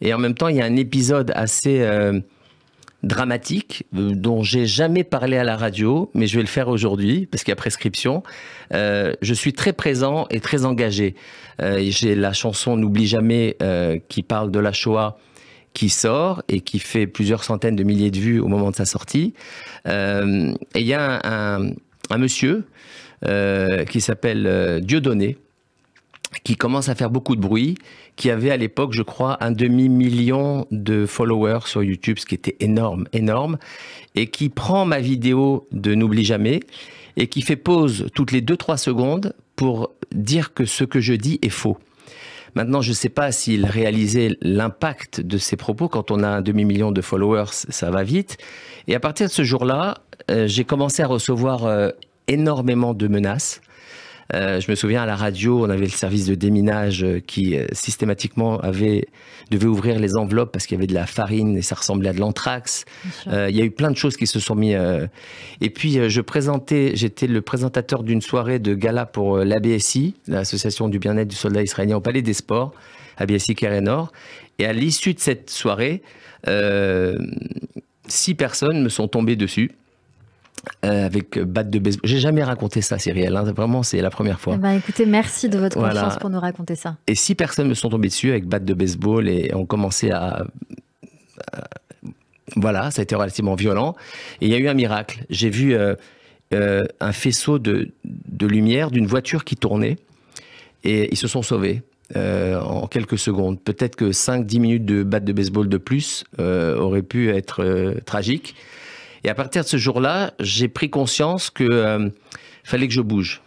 Et en même temps, il y a un épisode assez euh, dramatique euh, dont j'ai jamais parlé à la radio, mais je vais le faire aujourd'hui parce qu'il y a prescription. Euh, je suis très présent et très engagé. j'ai la chanson N'oublie jamais qui parle de la Shoah qui sort et qui fait plusieurs centaines de milliers de vues au moment de sa sortie. et il y a un, un monsieur qui s'appelle Dieudonné, qui commence à faire beaucoup de bruit, qui avait à l'époque, je crois, un demi-million de followers sur YouTube, ce qui était énorme, énorme, et qui prend ma vidéo de N'oublie jamais, et qui fait pause toutes les 2-3 secondes pour dire que ce que je dis est faux. Maintenant, je ne sais pas s'il réalisait l'impact de ses propos. Quand on a un demi-million de followers, ça va vite. Et à partir de ce jour-là, euh, j'ai commencé à recevoir euh, énormément de menaces. Euh, je me souviens à la radio, on avait le service de déminage euh, qui euh, systématiquement avait, devait ouvrir les enveloppes parce qu'il y avait de la farine et ça ressemblait à de l'anthrax. il y a eu plein de choses qui se sont mises... Et puis je présentais, j'étais le présentateur d'une soirée de gala pour l'ABSI, l'association du bien-être du soldat israélien au Palais des Sports, ABSI Kerenor. Et à l'issue de cette soirée, six personnes me sont tombées dessus euh, avec batte de baseball. J'ai jamais raconté ça, Cyril. Hein. Vraiment, c'est la première fois. Eh ben, écoutez, merci de votre confiance pour nous raconter ça. Et six personnes me sont tombées dessus avec batte de baseball et ont commencé à, voilà, ça a été relativement violent. Et il y a eu un miracle. J'ai vu euh, euh, un faisceau de, de lumière d'une voiture qui tournait et ils se sont sauvés. en quelques secondes. Peut-être que 5-10 minutes de batte de baseball de plus euh, aurait pu être tragiques et à partir de ce jour-là, j'ai pris conscience que euh, fallait que je bouge.